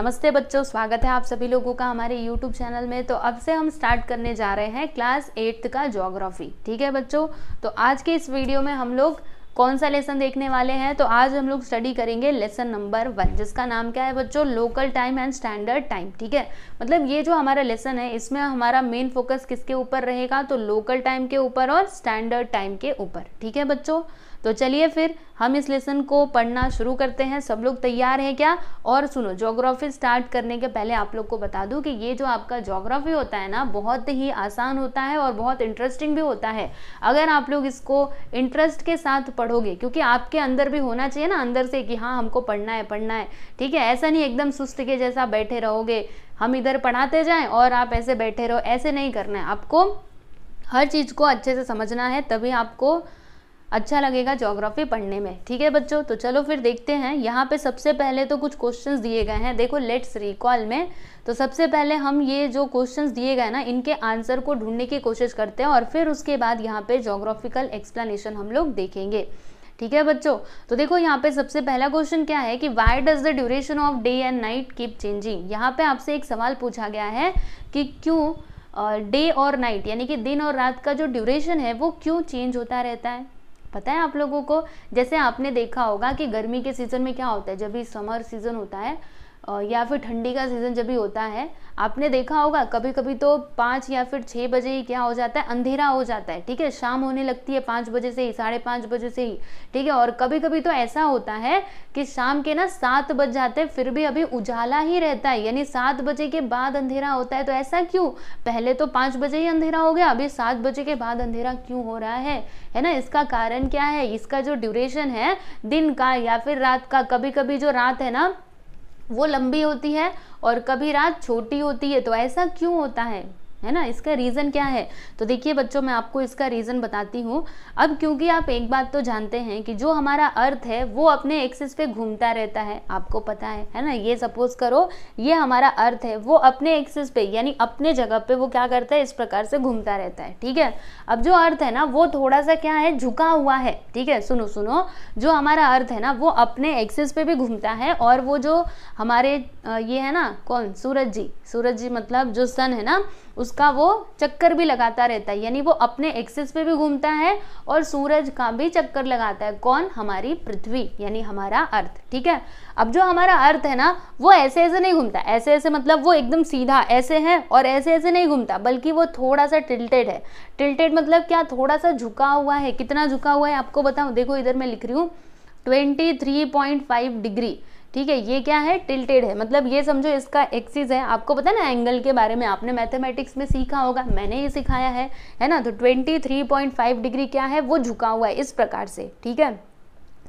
नमस्ते बच्चों स्वागत है आप सभी लोगों का हमारे YouTube चैनल में तो अब से हम स्टार्ट करने जा रहे हैं क्लास एट्थ का ज्योग्राफी ठीक है बच्चों तो आज के इस वीडियो में हम लोग कौन सा लेसन देखने वाले हैं तो आज हम लोग स्टडी करेंगे लेसन नंबर वन जिसका नाम क्या है बच्चों local time and standard time ठीक है मतलब ये जो हमारा लेसन है इसमें हमारा मेन फोकस किसके ऊपर रहेगा तो लोकल टाइम के ऊपर और स्टैंडर्ड टाइम के ऊपर ठीक है बच्चों तो चलिए फिर हम इस लेसन को पढ़ना शुरू करते हैं सब लोग तैयार हैं क्या और सुनो जोग्राफी स्टार्ट करने के पहले आप लोग को बता दूं कि ये जो आपका जोग्राफी होता है ना बहुत ही आसान होता है और बहुत इंटरेस्टिंग भी होता है अगर आप लोग इसको इंटरेस्ट के साथ पढ़ोगे क्योंकि आपके अंदर भी होना चाहिए ना अंदर से कि हाँ हमको पढ़ना है पढ़ना है ठीक है ऐसा नहीं एकदम सुस्त के जैसा बैठे रहोगे हम इधर पढ़ाते जाएं और आप ऐसे बैठे रहो ऐसे नहीं करना है आपको हर चीज़ को अच्छे से समझना है तभी आपको अच्छा लगेगा जोग्राफी पढ़ने में ठीक है बच्चों तो चलो फिर देखते हैं यहाँ पे सबसे पहले तो कुछ क्वेश्चंस दिए गए हैं देखो लेट्स रिकॉल में तो सबसे पहले हम ये जो क्वेश्चंस दिए गए ना इनके आंसर को ढूंढने की कोशिश करते हैं और फिर उसके बाद यहाँ पे जोग्राफिकल एक्सप्लेनेशन हम लोग देखेंगे ठीक है बच्चों तो देखो यहाँ पे सबसे पहला क्वेश्चन क्या है कि why does the duration of day and night keep changing यहाँ पे आपसे एक सवाल पूछा गया है कि क्यों डे और नाइट यानी कि दिन और रात का जो ड्यूरेशन है वो क्यों चेंज होता रहता है पता है आप लोगों को जैसे आपने देखा होगा कि गर्मी के सीज़न में क्या होता है जब भी समर सीज़न होता है या फिर ठंडी का सीज़न जब भी होता है आपने देखा होगा कभी कभी तो पाँच या फिर छः बजे ही क्या हो जाता है अंधेरा हो जाता है ठीक है शाम होने लगती है पाँच बजे से ही साढ़े पाँच बजे से ही ठीक है और कभी कभी तो ऐसा होता है कि शाम के ना सात बज जाते हैं फिर भी अभी उजाला ही रहता है यानी सात बजे के बाद अंधेरा होता है तो ऐसा क्यों पहले तो पाँच बजे ही अंधेरा हो गया अभी सात बजे के बाद अंधेरा क्यों हो रहा है है ना इसका कारण क्या है इसका जो ड्यूरेशन है दिन का या फिर रात का कभी कभी जो रात है ना वो लंबी होती है और कभी रात छोटी होती है तो ऐसा क्यों होता है है ना इसका रीज़न क्या है तो देखिए बच्चों मैं आपको इसका रीज़न बताती हूँ अब क्योंकि आप एक बात तो जानते हैं कि जो हमारा अर्थ है वो अपने एक्सिस पे घूमता रहता है आपको पता है है ना ये सपोज करो ये हमारा अर्थ है वो अपने एक्सिस पे यानी अपने जगह पे वो क्या करता है इस प्रकार से घूमता रहता है ठीक है अब जो अर्थ है ना वो थोड़ा सा क्या है झुका हुआ है ठीक है सुनो सुनो जो हमारा अर्थ है ना वो अपने एक्सिस पे भी घूमता है और वो जो हमारे ये है ना कौन सूरज जी सूरज जी मतलब जो सन है ना उस उसका वो चक्कर भी लगाता रहता है यानी वो अपने एक्सेस पे भी घूमता है और सूरज का भी चक्कर लगाता है कौन हमारी पृथ्वी यानी हमारा अर्थ ठीक है अब जो हमारा अर्थ है ना वो ऐसे ऐसे नहीं घूमता ऐसे ऐसे मतलब वो एकदम सीधा ऐसे है और ऐसे ऐसे नहीं घूमता बल्कि वो थोड़ा सा टिल्टेड है टिल्टेड मतलब क्या थोड़ा सा झुका हुआ है कितना झुका हुआ है आपको बताऊँ देखो इधर मैं लिख रही हूँ ट्वेंटी डिग्री ठीक है ये क्या है टिल्टेड है मतलब ये समझो इसका एक्सिस है आपको पता ना एंगल के बारे में आपने मैथमेटिक्स में सीखा होगा मैंने ये सिखाया है है ना तो 23.5 डिग्री क्या है वो झुका हुआ है इस प्रकार से ठीक है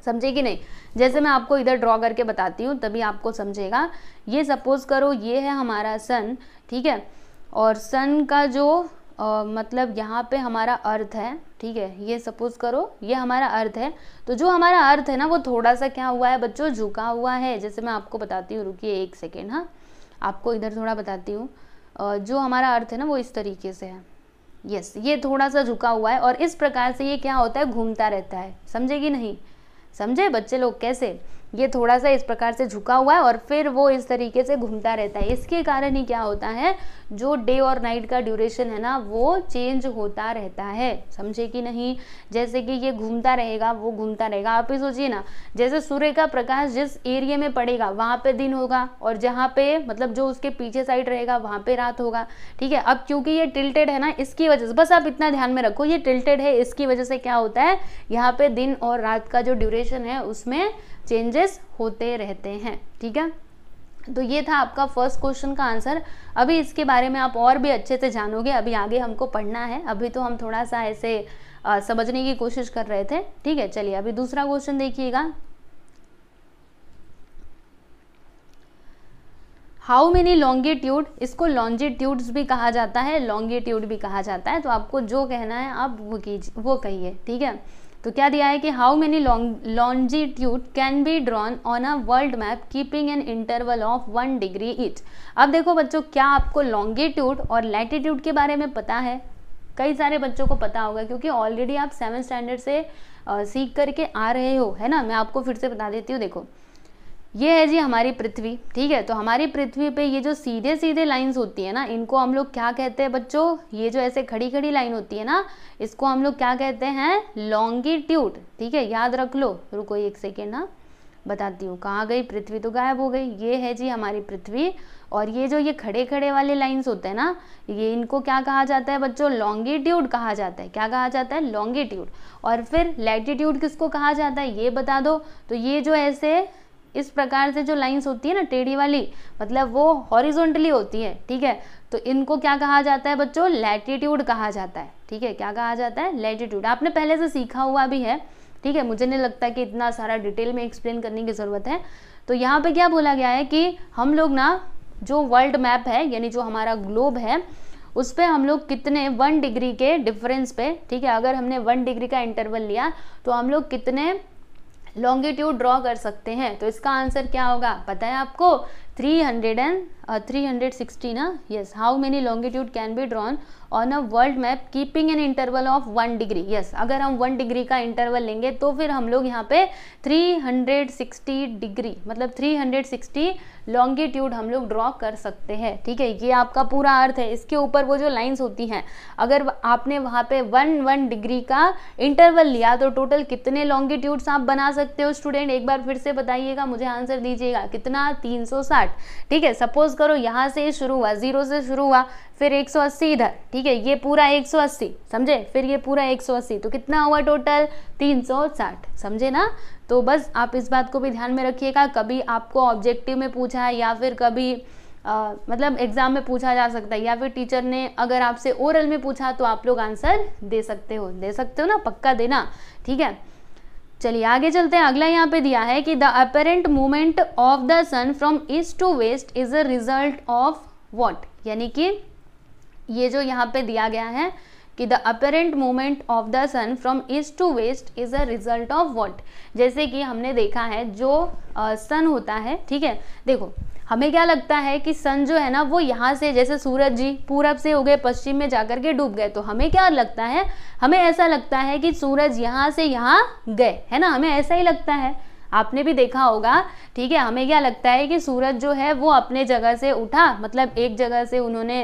समझे कि नहीं जैसे मैं आपको इधर ड्रॉ करके बताती हूँ तभी आपको समझेगा ये सपोज करो ये है हमारा सन ठीक है और सन का जो आ, मतलब यहाँ पे हमारा अर्थ है ठीक है ये सपोज करो ये हमारा अर्थ है तो जो हमारा अर्थ है ना वो थोड़ा सा क्या हुआ है बच्चों झुका हुआ है जैसे मैं आपको बताती हूँ रुकिए एक सेकेंड हाँ आपको इधर थोड़ा बताती हूँ जो हमारा अर्थ है ना वो इस तरीके से है यस yes, ये थोड़ा सा झुका हुआ है और इस प्रकार से ये क्या होता है घूमता रहता है समझेगी नहीं समझे बच्चे लोग कैसे ये थोड़ा सा इस प्रकार से झुका हुआ है और फिर वो इस तरीके से घूमता रहता है इसके कारण ही क्या होता है जो डे और नाइट का ड्यूरेशन है ना वो चेंज होता रहता है समझे कि नहीं जैसे कि ये घूमता रहेगा वो घूमता रहेगा आप ही सोचिए ना जैसे सूर्य का प्रकाश जिस एरिए में पड़ेगा वहाँ पे दिन होगा और जहाँ पे मतलब जो उसके पीछे साइड रहेगा वहाँ पे रात होगा ठीक है अब क्योंकि ये टिल्टेड है ना इसकी वजह से बस आप इतना ध्यान में रखो ये टिल्टेड है इसकी वजह से क्या होता है यहाँ पे दिन और रात का जो ड्यूरेशन है उसमें चेंजेस होते रहते हैं ठीक है तो ये था आपका फर्स्ट क्वेश्चन का आंसर अभी इसके बारे में आप और भी अच्छे से जानोगे अभी आगे हमको पढ़ना है अभी तो हम थोड़ा सा ऐसे आ, समझने की कोशिश कर रहे थे ठीक है चलिए अभी दूसरा क्वेश्चन देखिएगा हाउ मेनी लॉन्गिट्यूड इसको लॉन्जिट्यूड्स भी कहा जाता है लॉन्गिट्यूड भी कहा जाता है तो आपको जो कहना है आप वो कीजिए वो कहिए ठीक है तो क्या दिया है कि how many longitude can be drawn on a world map keeping an interval of one degree each अब देखो बच्चों क्या आपको लॉन्गिट्यूड और लैटिट्यूड के बारे में पता है कई सारे बच्चों को पता होगा क्योंकि ऑलरेडी आप सेवन स्टैंडर्ड से आ, सीख करके आ रहे हो है ना मैं आपको फिर से बता देती हूँ देखो ये है जी हमारी पृथ्वी ठीक है तो हमारी पृथ्वी पे ये जो सीधे सीधे लाइंस होती है ना इनको हम लोग क्या कहते हैं बच्चों ये जो ऐसे खड़ी खड़ी लाइन होती है ना इसको हम लोग क्या कहते हैं लॉन्गिट्यूड ठीक है याद रख लो रुको एक सेकेंड ना बताती हूँ कहाँ गई पृथ्वी तो गायब हो गई ये है जी हमारी पृथ्वी और ये जो ये खड़े खड़े वाले लाइंस होते हैं ना ये इनको क्या कहा जाता है बच्चों लॉन्गिट्यूड कहा जाता है क्या कहा जाता है लॉन्गिट्यूड और फिर लैटिट्यूड किसको कहा जाता है ये बता दो तो ये जो ऐसे इस प्रकार से जो लाइंस होती है ना टेढ़ी वाली मतलब वो हॉरिजोंटली होती है ठीक है तो इनको क्या कहा जाता है बच्चों लैटिट्यूड कहा जाता है ठीक है क्या कहा जाता है लैटिट्यूड आपने पहले से सीखा हुआ भी है ठीक है मुझे नहीं लगता कि इतना सारा डिटेल में एक्सप्लेन करने की ज़रूरत है तो यहाँ पे क्या बोला गया है कि हम लोग ना जो वर्ल्ड मैप है यानी जो हमारा ग्लोब है उस पर हम लोग कितने वन डिग्री के डिफरेंस पे ठीक है अगर हमने वन डिग्री का इंटरवल लिया तो हम लोग कितने लॉन्गिट्यूड ड्रॉ कर सकते हैं तो इसका आंसर क्या होगा पता है आपको 300 एंड थ्री हंड्रेड सिक्सटी ना yes how many longitude can be drawn on a world map keeping an interval of one degree yes अगर हम वन डिग्री का इंटरवल लेंगे तो फिर हम लोग यहाँ पे 360 डिग्री मतलब 360 लॉन्गिट्यूड हम लोग ड्रॉ कर सकते हैं ठीक है ये आपका पूरा अर्थ है इसके ऊपर वो जो लाइंस होती हैं अगर आपने वहाँ पे वन वन डिग्री का इंटरवल लिया तो टोटल कितने लॉन्गिट्यूड्स आप बना सकते हो स्टूडेंट एक बार फिर से बताइएगा मुझे आंसर दीजिएगा कितना तीन ठीक है सपोज करो यहाँ से शुरू हुआ जीरो से शुरू हुआ फिर 180 इधर ठीक है ये पूरा 180 समझे फिर ये पूरा 180 तो कितना हुआ टोटल 360 समझे ना तो बस आप इस बात को भी ध्यान में रखिएगा कभी आपको ऑब्जेक्टिव में पूछा है या फिर कभी आ, मतलब एग्ज़ाम में पूछा जा सकता है या फिर टीचर ने अगर आपसे ओरल में पूछा तो आप लोग आंसर दे सकते हो दे सकते हो ना पक्का देना ठीक है चलिए आगे चलते हैं अगला यहाँ पे दिया है कि the apparent movement of the sun from east to west is a result of what यानी कि ये जो यहाँ पे दिया गया है कि the apparent movement of the sun from east to west is a result of what जैसे कि हमने देखा है जो सन uh, होता है ठीक है देखो हमें क्या लगता है कि सन जो है ना वो यहाँ से जैसे सूरज जी पूरब से हो गए पश्चिम में जाकर के डूब गए तो हमें क्या लगता है हमें ऐसा लगता है कि सूरज यहाँ से यहाँ गए है ना हमें ऐसा ही लगता है आपने भी देखा होगा ठीक है हमें क्या लगता है कि सूरज जो है वो अपने जगह से उठा मतलब एक जगह से उन्होंने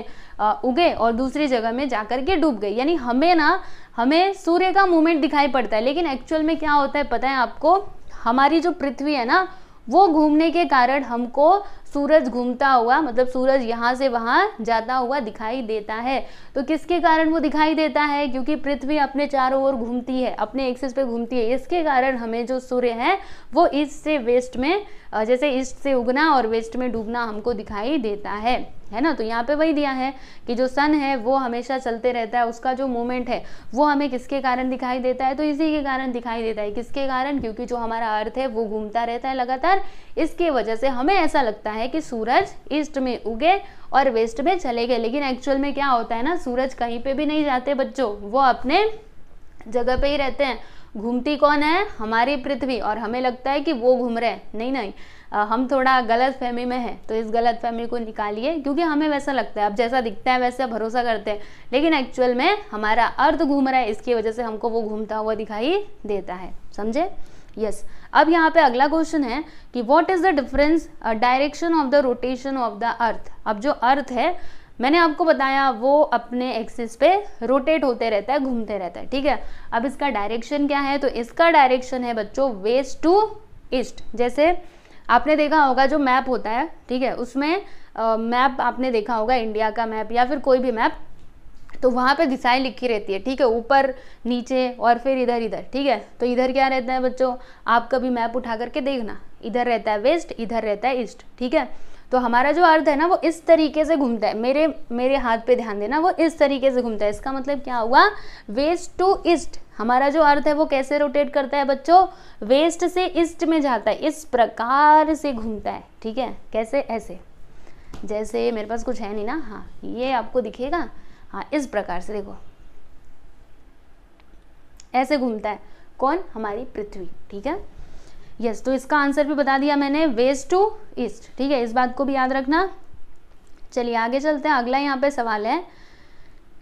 उगे और दूसरी जगह में जाकर के डूब गई यानी हमें ना हमें सूर्य का मूवमेंट दिखाई पड़ता है लेकिन एक्चुअल में क्या होता है पता है आपको हमारी जो पृथ्वी है ना वो घूमने के कारण हमको सूरज घूमता हुआ मतलब सूरज यहाँ से वहाँ जाता हुआ दिखाई देता है तो किसके कारण वो दिखाई देता है क्योंकि पृथ्वी अपने चारों ओर घूमती है अपने एक्सेस पे घूमती है इसके कारण हमें जो सूर्य है वो ईस्ट से वेस्ट में जैसे ईस्ट से उगना और वेस्ट में डूबना हमको दिखाई देता है है ना तो यहाँ पे वही दिया है कि जो सन है वो हमेशा चलते रहता है उसका जो मूवमेंट है वो हमें किसके कारण दिखाई देता है तो इसी के कारण दिखाई देता है किसके कारण क्योंकि जो हमारा अर्थ है वो घूमता रहता है लगातार इसके वजह से हमें ऐसा लगता है कि सूरज ईस्ट में उगे और वेस्ट में चले गए लेकिन एक्चुअल में क्या होता है ना सूरज कहीं पर भी नहीं जाते बच्चों वो अपने जगह पर ही रहते हैं घूमती कौन है हमारी पृथ्वी और हमें लगता है कि वो घूम रहे हैं नहीं नहीं हम थोड़ा गलत फहमी में हैं तो इस गलत फहमी को निकालिए क्योंकि हमें वैसा लगता है अब जैसा दिखता है वैसे भरोसा करते हैं लेकिन एक्चुअल में हमारा अर्थ घूम रहा है इसकी वजह से हमको वो घूमता हुआ दिखाई देता है समझे यस yes. अब यहाँ पे अगला क्वेश्चन है कि what is the difference direction of the rotation of the earth अब जो अर्थ है मैंने आपको बताया वो अपने एक्सिस पे रोटेट होते रहता है घूमते रहता है ठीक है अब इसका डायरेक्शन क्या है तो इसका डायरेक्शन है बच्चों वेस्ट टू ईस्ट जैसे आपने देखा होगा जो मैप होता है ठीक है उसमें मैप आपने देखा होगा इंडिया का मैप या फिर कोई भी मैप तो वहाँ पे दिशाएं लिखी रहती है ठीक है ऊपर नीचे और फिर इधर इधर ठीक है तो इधर क्या रहता है बच्चों आप कभी मैप उठा करके देखना इधर रहता है वेस्ट इधर रहता है ईस्ट ठीक है तो हमारा जो अर्थ है ना वो इस तरीके से घूमता है मेरे मेरे हाथ पे ध्यान देना वो इस तरीके से घूमता है इसका मतलब क्या हुआ वेस्ट टू ईस्ट हमारा जो अर्थ है वो कैसे रोटेट करता है बच्चों वेस्ट से ईस्ट में जाता है इस प्रकार से घूमता है ठीक है कैसे ऐसे जैसे मेरे पास कुछ है नहीं ना हाँ ये आपको दिखेगा हाँ इस प्रकार से देखो ऐसे घूमता है कौन हमारी पृथ्वी ठीक है यस तो इसका आंसर भी बता दिया मैंने वेस्ट टू ईस्ट ठीक है इस बात को भी याद रखना चलिए आगे चलते हैं अगला यहाँ पे सवाल है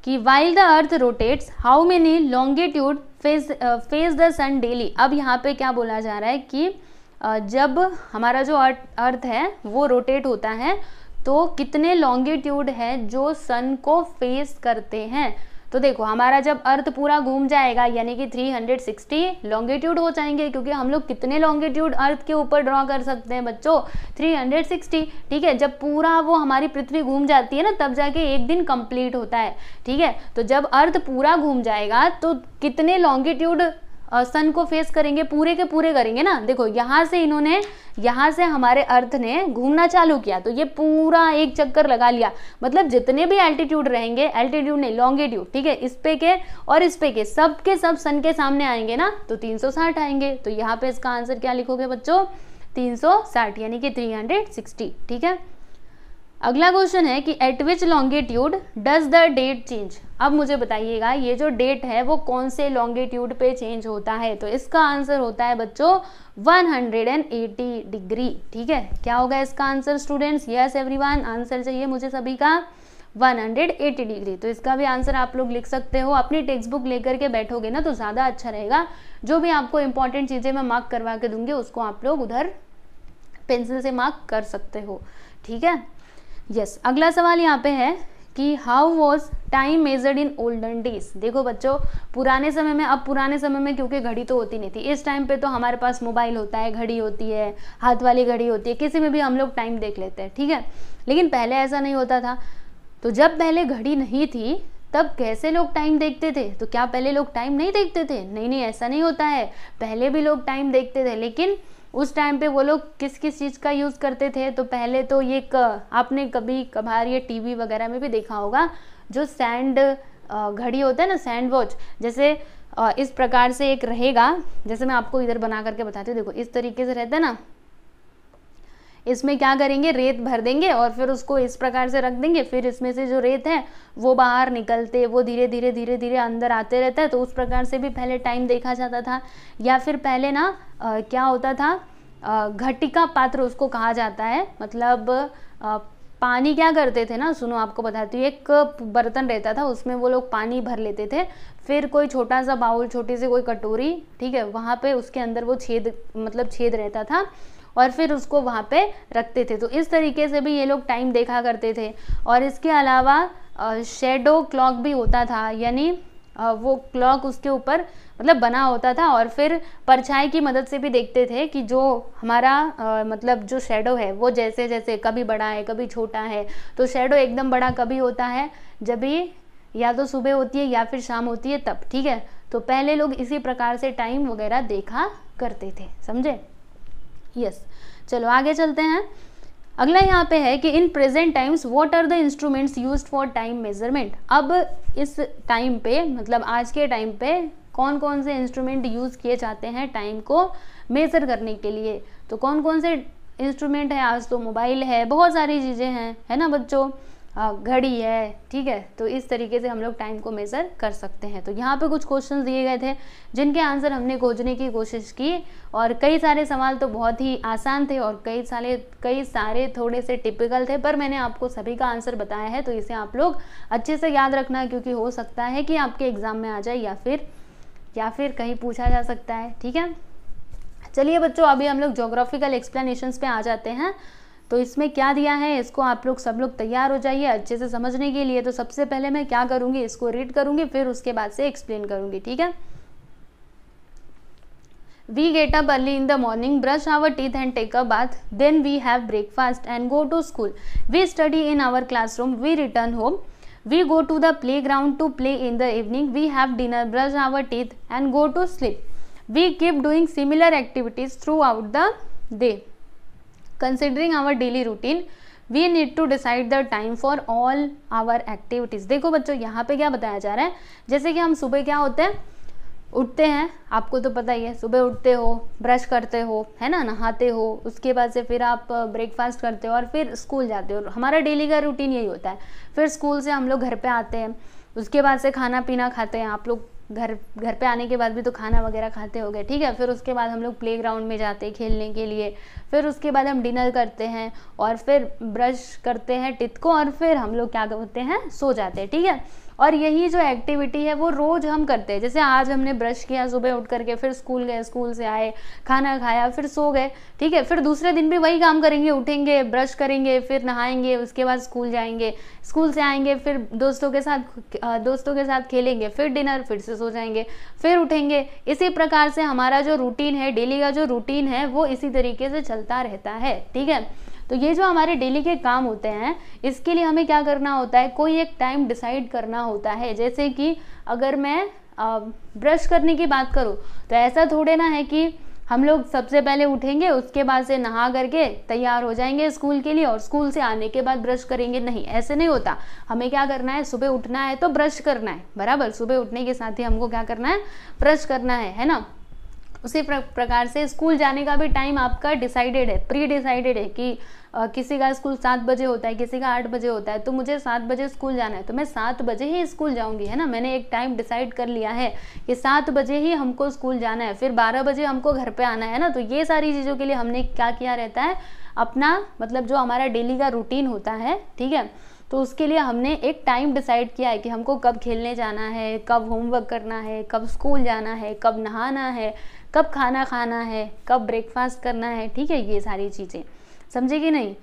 कि while the earth rotates how many longitude face face the sun daily अब यहाँ पे क्या बोला जा रहा है कि uh, जब हमारा जो अर्थ है वो रोटेट होता है तो कितने लॉन्गिट्यूड है जो सन को फेस करते हैं तो देखो हमारा जब अर्थ पूरा घूम जाएगा यानी कि 360 लॉन्गिट्यूड हो जाएंगे क्योंकि हम लोग कितने लॉन्गिट्यूड अर्थ के ऊपर ड्रॉ कर सकते हैं बच्चों 360 ठीक है जब पूरा वो हमारी पृथ्वी घूम जाती है ना तब जाके एक दिन कंप्लीट होता है ठीक है तो जब अर्थ पूरा घूम जाएगा तो कितने लॉन्गिट्यूड सन को फेस करेंगे पूरे के पूरे करेंगे ना देखो यहाँ से इन्होंने यहाँ से हमारे अर्थ ने घूमना चालू किया तो ये पूरा एक चक्कर लगा लिया मतलब जितने भी एल्टीट्यूड रहेंगे एल्टीट्यूड नहीं लॉन्गिट्यूड ठीक है इस पे के और इस पे के सब के सब सन के सामने आएंगे ना तो 360 आएंगे तो यहाँ पे इसका आंसर क्या लिखोगे बच्चों तीन यानी कि थ्री ठीक है अगला क्वेश्चन है कि at which longitude does the date change अब मुझे बताइएगा ये जो डेट है वो कौन से लॉन्गेट्यूड पे चेंज होता है तो इसका आंसर होता है बच्चों 180 डिग्री ठीक है क्या होगा इसका answer students yes everyone answer चाहिए मुझे सभी का 180 डिग्री तो इसका भी आंसर आप लोग लिख सकते हो अपनी टेक्स्ट बुक लेकर के बैठोगे ना तो ज़्यादा अच्छा रहेगा जो भी आपको इंपॉर्टेंट चीज़ें मैं मार्क करवा के दूंगी उसको आप लोग उधर पेंसिल से मार्क कर सकते हो ठीक है यस अगला सवाल यहाँ पे है कि how was time measured in olden days देखो बच्चों पुराने समय में अब पुराने समय में क्योंकि घड़ी तो होती नहीं थी इस टाइम पे तो हमारे पास मोबाइल होता है घड़ी होती है हाथ वाली घड़ी होती है किसी में भी हम लोग टाइम देख लेते हैं ठीक है लेकिन पहले ऐसा नहीं होता था तो जब पहले घड़ी नहीं थी तब कैसे लोग टाइम देखते थे तो क्या पहले लोग टाइम नहीं देखते थे नहीं नहीं ऐसा नहीं होता है पहले भी लोग टाइम देखते थे लेकिन उस टाइम पे वो लोग किस किस चीज़ का यूज़ करते थे तो पहले तो ये क, आपने कभी कभार ये टीवी वगैरह में भी देखा होगा जो सैंड घड़ी होता है ना सैंड वॉच जैसे इस प्रकार से एक रहेगा जैसे मैं आपको इधर बना करके बताती हूँ देखो इस तरीके से रहता है ना इसमें क्या करेंगे रेत भर देंगे और फिर उसको इस प्रकार से रख देंगे फिर इसमें से जो रेत है वो बाहर निकलते वो धीरे धीरे धीरे धीरे अंदर आते रहता है तो उस प्रकार से भी पहले टाइम देखा जाता था या फिर पहले ना आ, क्या होता था घटिका पात्र उसको कहा जाता है मतलब आ, पानी क्या करते थे ना सुनो आपको बताती हूँ एक बर्तन रहता था उसमें वो लोग पानी भर लेते थे फिर कोई छोटा सा बाउल छोटी सी कोई कटोरी ठीक है वहाँ पे उसके अंदर वो छेद मतलब छेद रहता था और फिर उसको वहाँ पे रखते थे तो इस तरीके से भी ये लोग टाइम देखा करते थे और इसके अलावा शेडो क्लॉक भी होता था यानी वो क्लॉक उसके ऊपर मतलब बना होता था और फिर परछाई की मदद से भी देखते थे कि जो हमारा आ, मतलब जो शेडो है वो जैसे जैसे कभी बड़ा है कभी छोटा है तो शेडो एकदम बड़ा कभी होता है जब भी या तो सुबह होती है या फिर शाम होती है तब ठीक है तो पहले लोग इसी प्रकार से टाइम वगैरह देखा करते थे समझे यस चलो आगे चलते हैं अगला यहाँ पे है कि in present times what are the instruments use for time measurement अब इस टाइम पे मतलब आज के टाइम पे कौन कौन से इंस्ट्रूमेंट यूज़ किए जाते हैं टाइम को मेज़र करने के लिए तो कौन कौन से इंस्ट्रूमेंट है आज तो मोबाइल है बहुत सारी चीज़ें हैं है ना बच्चों घड़ी है ठीक है तो इस तरीके से हम लोग टाइम को मेज़र कर सकते हैं तो यहाँ पे कुछ क्वेश्चन दिए गए थे जिनके आंसर हमने खोजने की कोशिश की और कई सारे सवाल तो बहुत ही आसान थे और कई सारे कई सारे थोड़े से टिपिकल थे पर मैंने आपको सभी का आंसर बताया है तो इसे आप लोग अच्छे से याद रखना क्योंकि हो सकता है कि आपके एग्ज़ाम में आ जाए या फिर या फिर कहीं पूछा जा सकता है ठीक है चलिए बच्चों अभी हम लोग जोग्राफिकल एक्सप्लेनेशन पे आ जाते हैं तो इसमें क्या दिया है इसको आप लोग सब लोग तैयार हो जाइए अच्छे से समझने के लिए तो सबसे पहले मैं क्या करूंगी इसको रीड करूंगी फिर उसके बाद से एक्सप्लेन करूंगी ठीक है we get up early in the morning brush our teeth and take a bath then we have breakfast and go to school we study in our classroom we return home we go to the playground to play in the evening we have dinner brush our teeth and go to sleep we keep doing similar activities throughout the day considering our daily routine we need to decide the time for all our activities देखो बच्चों यहाँ पे क्या बताया जा रहा है जैसे कि हम सुबह क्या होते हैं उठते हैं आपको तो पता ही है सुबह उठते हो ब्रश करते हो है ना नहाते हो उसके बाद से फिर आप ब्रेकफास्ट करते हो और फिर स्कूल जाते हो हमारा डेली का रूटीन यही होता है फिर स्कूल से हम लोग घर पे आते हैं उसके बाद से खाना पीना खाते हैं आप लोग घर घर पे आने के बाद भी तो खाना वगैरह खाते हो गए ठीक है फिर उसके बाद हम लोग प्ले ग्राउंड में जाते हैं खेलने के लिए फिर उसके बाद हम डिनर करते हैं और फिर ब्रश करते हैं टित को और फिर हम लोग क्या करते हैं सो जाते हैं ठीक है और यही जो एक्टिविटी है वो रोज़ हम करते हैं जैसे आज हमने ब्रश किया सुबह उठ करके फिर स्कूल गए स्कूल से आए खाना खाया फिर सो गए ठीक है फिर दूसरे दिन भी वही काम करेंगे उठेंगे ब्रश करेंगे फिर नहाएंगे उसके बाद स्कूल जाएंगे स्कूल से आएंगे फिर दोस्तों के साथ दोस्तों के साथ खेलेंगे फिर डिनर फिर से सो जाएंगे फिर उठेंगे इसी प्रकार से हमारा जो रूटीन है डेली का जो रूटीन है वो इसी तरीके से चलता रहता है ठीक है तो ये जो हमारे डेली के काम होते हैं इसके लिए हमें क्या करना होता है कोई एक टाइम डिसाइड करना होता है जैसे कि अगर मैं ब्रश करने की बात करूँ तो ऐसा थोड़े ना है कि हम लोग सबसे पहले उठेंगे उसके बाद से नहा करके तैयार हो जाएंगे स्कूल के लिए और स्कूल से आने के बाद ब्रश करेंगे नहीं ऐसे नहीं होता हमें क्या करना है सुबह उठना है तो ब्रश करना है बराबर सुबह उठने के साथ ही हमको क्या करना है ब्रश करना है है ना उसी प्रकार से स्कूल जाने का भी टाइम आपका डिसाइडेड है प्री डिसाइडेड है कि आ, किसी का स्कूल सात बजे होता है किसी का आठ बजे होता है तो मुझे सात बजे स्कूल जाना है तो मैं सात बजे ही स्कूल जाऊंगी है ना मैंने एक टाइम डिसाइड कर लिया है कि सात बजे ही हमको स्कूल जाना है फिर बारह बजे हमको घर पर आना है ना तो ये सारी चीज़ों के लिए हमने क्या किया रहता है अपना मतलब जो हमारा डेली का रूटीन होता है ठीक है तो उसके लिए हमने एक टाइम डिसाइड किया है कि हमको कब खेलने जाना है कब होमवर्क करना है कब स्कूल जाना है कब नहाना है कब खाना खाना है कब ब्रेकफास्ट करना है ठीक है ये सारी चीज़ें समझे कि नहीं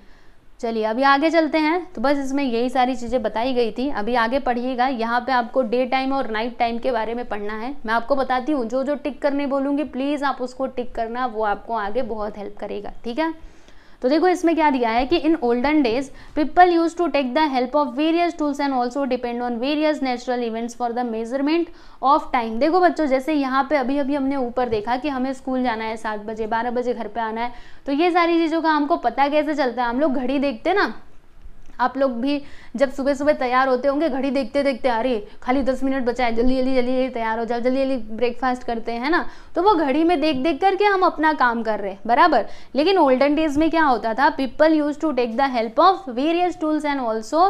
चलिए अभी आगे चलते हैं तो बस इसमें यही सारी चीज़ें बताई गई थी अभी आगे पढ़िएगा यहाँ पे आपको डे टाइम और नाइट टाइम के बारे में पढ़ना है मैं आपको बताती हूँ जो जो टिक करने बोलूँगी प्लीज़ आप उसको टिक करना वो आपको आगे बहुत हेल्प करेगा ठीक है तो देखो इसमें क्या दिया है कि in olden days people use to take the help of various tools and also depend on various natural events for the measurement of time देखो बच्चों जैसे यहाँ पे अभी अभी हमने ऊपर देखा कि हमें स्कूल जाना है सात बजे बारह बजे घर पे आना है तो ये सारी चीज़ों का हमको पता कैसे चलता है हम लोग घड़ी देखते ना आप लोग भी जब सुबह सुबह तैयार होते होंगे घड़ी देखते देखते अरे खाली दस मिनट बचा है जल्दी जल्दी जल्दी जल्दी तैयार हो जाओ जल्दी जल्दी ब्रेकफास्ट करते हैं ना तो वो घड़ी में देख देख करके हम अपना काम कर रहे हैं बराबर लेकिन ओल्डन डेज में क्या होता था people use to take the help of various tools and also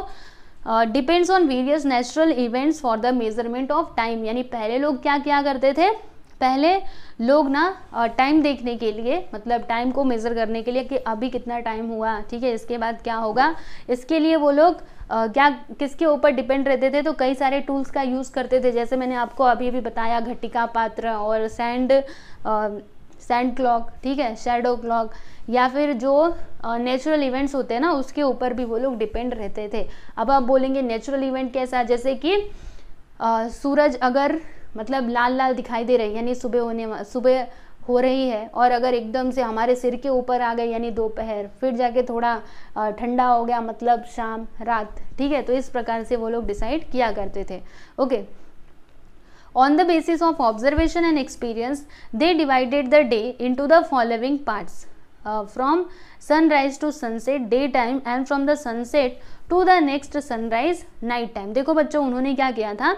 depends on various natural events for the measurement of time यानी पहले लोग क्या क्या करते थे पहले लोग ना टाइम देखने के लिए मतलब टाइम को मेज़र करने के लिए कि अभी कितना टाइम हुआ ठीक है इसके बाद क्या होगा इसके लिए वो लोग क्या किसके ऊपर डिपेंड रहते थे तो कई सारे टूल्स का यूज़ करते थे जैसे मैंने आपको अभी अभी बताया घटिका पात्र और सैंड सैंड क्लॉक ठीक है शेडो क्लॉक या फिर जो नेचुरल इवेंट्स होते हैं ना उसके ऊपर भी वो लोग डिपेंड रहते थे अब आप बोलेंगे नेचुरल इवेंट कैसा जैसे कि uh, सूरज अगर मतलब लाल लाल दिखाई दे रहे हैं यानी सुबह होने सुबह हो रही है और अगर एकदम से हमारे सिर के ऊपर आ गए यानी दोपहर फिर जाके थोड़ा ठंडा हो गया मतलब शाम रात ठीक है तो इस प्रकार से वो लोग डिसाइड किया करते थे okay on the basis of observation and experience they divided the day into the following parts from sunrise to sunset day time and from the sunset to the next sunrise night time देखो बच्चों उन्होंने क्या किया था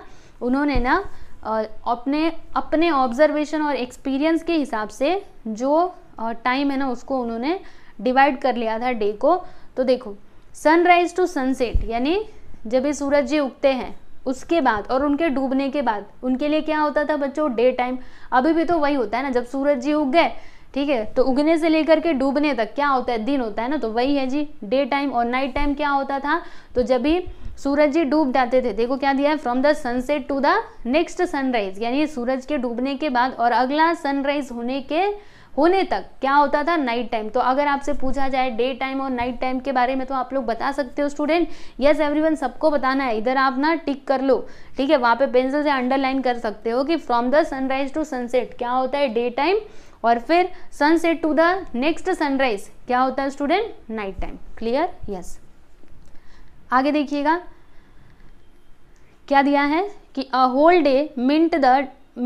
उन्होंने ना अपने अपने ऑब्जर्वेशन और एक्सपीरियंस के हिसाब से जो टाइम है ना उसको उन्होंने डिवाइड कर लिया था डे को तो देखो सनराइज टू सनसेट यानी जब ये सूरज जी उगते हैं उसके बाद और उनके डूबने के बाद उनके लिए क्या होता था बच्चों डे टाइम अभी भी तो वही होता है ना जब सूरज जी उग गए ठीक है तो उगने से लेकर के डूबने तक क्या होता है दिन होता है ना तो वही है जी डे टाइम और नाइट टाइम क्या होता था तो जब भी सूरज जी डूब जाते थे देखो क्या दिया है from the sunset to the next sunrise यानी सूरज के डूबने के बाद और अगला सनराइज होने के होने तक क्या होता था नाइट टाइम तो अगर आपसे पूछा जाए डे टाइम और नाइट टाइम के बारे में तो आप लोग बता सकते हो स्टूडेंट यस एवरीवन सबको बताना है इधर आप ना टिक कर लो ठीक है वहाँ पे पेंसिल से अंडरलाइन कर सकते हो कि from the sunrise to sunset क्या होता है डे टाइम और फिर sunset to the next sunrise क्या होता है student night time clear yes आगे देखिएगा क्या दिया है कि a whole day meant the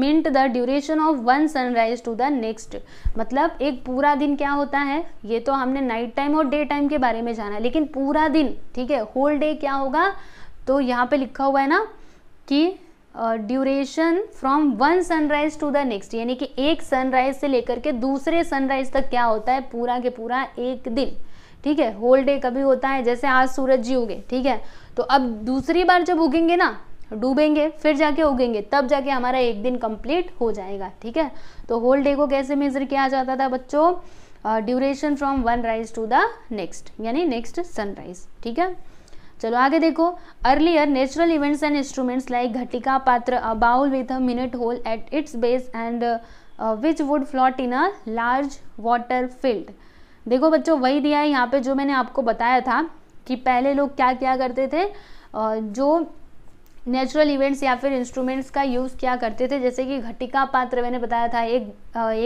meant the duration of one sunrise to the next मतलब एक पूरा दिन क्या होता है ये तो हमने नाइट टाइम और डे टाइम के बारे में जाना है लेकिन पूरा दिन ठीक है होल डे क्या होगा तो यहाँ पे लिखा हुआ है ना कि duration from one sunrise to the next यानी कि एक सनराइज से लेकर के दूसरे सनराइज तक क्या होता है पूरा के पूरा एक दिन ठीक है होल डे कभी होता है जैसे आज सूरज जी उगे ठीक है तो अब दूसरी बार जब उगेंगे ना डूबेंगे फिर जाके उगेंगे तब जाके हमारा एक दिन कंप्लीट हो जाएगा ठीक है तो होल डे को कैसे मेजर किया जाता था बच्चों duration from one rise to the next यानी नेक्स्ट सनराइज ठीक है चलो आगे देखो earlier natural events and instruments like ghatika patra a bowl with a minute hole at its base and which would float in a large water field देखो बच्चों वही दिया है यहाँ पे जो मैंने आपको बताया था कि पहले लोग क्या क्या करते थे जो नेचुरल इवेंट्स या फिर इंस्ट्रूमेंट्स का यूज़ क्या करते थे जैसे कि घटिका पात्र मैंने बताया था एक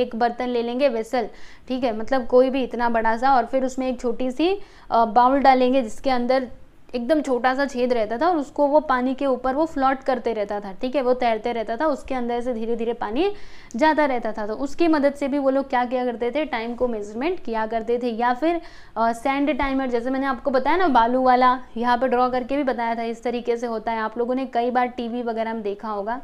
एक बर्तन ले लेंगे वेसल ठीक है मतलब कोई भी इतना बड़ा सा और फिर उसमें एक छोटी सी बाउल डालेंगे जिसके अंदर एकदम छोटा सा छेद रहता था और उसको वो पानी के ऊपर वो फ्लॉट करते रहता था ठीक है वो तैरते रहता था उसके अंदर से धीरे धीरे पानी जाता रहता था तो उसकी मदद से भी वो लोग क्या किया करते थे टाइम को मेजरमेंट किया करते थे या फिर सैंड टाइमर जैसे मैंने आपको बताया ना बालू वाला यहाँ पर ड्रॉ करके भी बताया था इस तरीके से होता है आप लोगों ने कई बार टी वगैरह में देखा होगा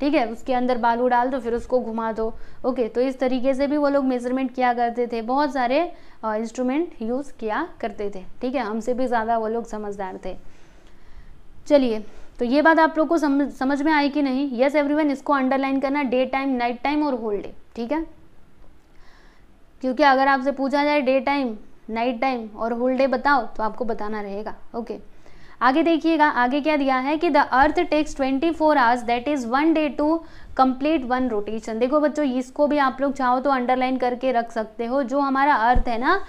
ठीक है उसके अंदर बालू डाल दो फिर उसको घुमा दो ओके तो इस तरीके से भी वो लोग मेजरमेंट किया करते थे बहुत सारे इंस्ट्रूमेंट यूज़ किया करते थे ठीक है हमसे भी ज़्यादा वो लोग समझदार थे चलिए तो ये बात आप लोग को समझ समझ में आई कि नहीं यस एवरीवन इसको अंडरलाइन करना डे टाइम नाइट टाइम और होल डे ठीक है क्योंकि अगर आपसे पूछा जाए डे टाइम नाइट टाइम और होल डे बताओ तो आपको बताना रहेगा ओके okay. आगे देखिएगा आगे क्या दिया है कि the earth takes 24 four hours that is one day to complete one rotation देखो बच्चों इसको भी आप लोग चाहो तो अंडरलाइन करके रख सकते हो जो हमारा अर्थ है ना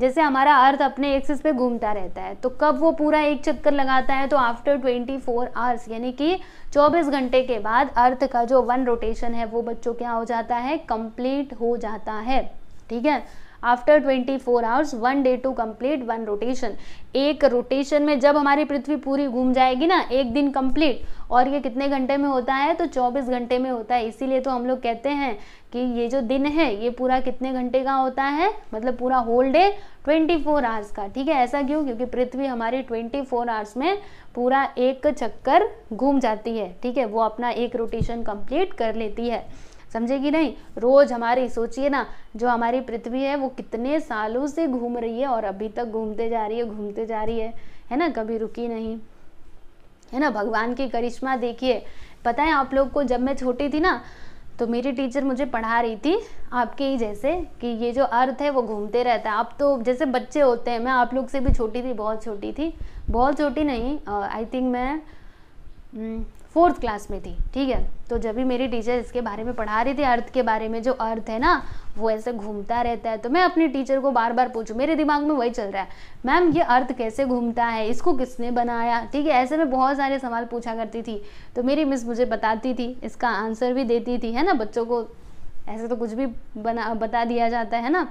जैसे हमारा अर्थ अपने एक्सिस पे घूमता रहता है तो कब वो पूरा एक चक्कर लगाता है तो आफ्टर 24 फोर आवर्स यानी कि 24 घंटे के बाद अर्थ का जो वन रोटेशन है वो बच्चों क्या हो जाता है कंप्लीट हो जाता है ठीक है after 24 hours one day to complete one rotation एक रोटेशन में जब हमारी पृथ्वी पूरी घूम जाएगी ना एक दिन कंप्लीट और ये कितने घंटे में होता है तो 24 घंटे में होता है इसीलिए तो हम लोग कहते हैं कि ये जो दिन है ये पूरा कितने घंटे का होता है मतलब पूरा होल डे 24 फोर आवर्स का ठीक है ऐसा क्यों क्योंकि पृथ्वी हमारी 24 फोर आवर्स में पूरा एक चक्कर घूम जाती है ठीक है वो अपना एक रोटेशन कंप्लीट कर लेती है समझेगी नहीं रोज हमारी सोचिए ना जो हमारी पृथ्वी है वो कितने सालों से घूम रही है और अभी तक घूमते जा रही है घूमते जा रही है है ना कभी रुकी नहीं है ना भगवान की करिश्मा देखिए पता है आप लोग को जब मैं छोटी थी ना तो मेरी टीचर मुझे पढ़ा रही थी आपके ही जैसे कि ये जो अर्थ है वो घूमते रहता है आप तो जैसे बच्चे होते हैं मैं आप लोग से भी छोटी थी बहुत छोटी थी बहुत छोटी नहीं आई थिंक मैं हम्म, फोर्थ क्लास में थी ठीक है तो जब भी मेरी टीचर इसके बारे में पढ़ा रही थी अर्थ के बारे में जो अर्थ है ना वो ऐसे घूमता रहता है तो मैं अपनी टीचर को बार बार पूछूँ मेरे दिमाग में वही चल रहा है मैम ये अर्थ कैसे घूमता है इसको किसने बनाया ठीक है ऐसे में बहुत सारे सवाल पूछा करती थी तो मेरी मिस मुझे बताती थी इसका आंसर भी देती थी है ना बच्चों को ऐसे तो कुछ भी बना बता दिया जाता है ना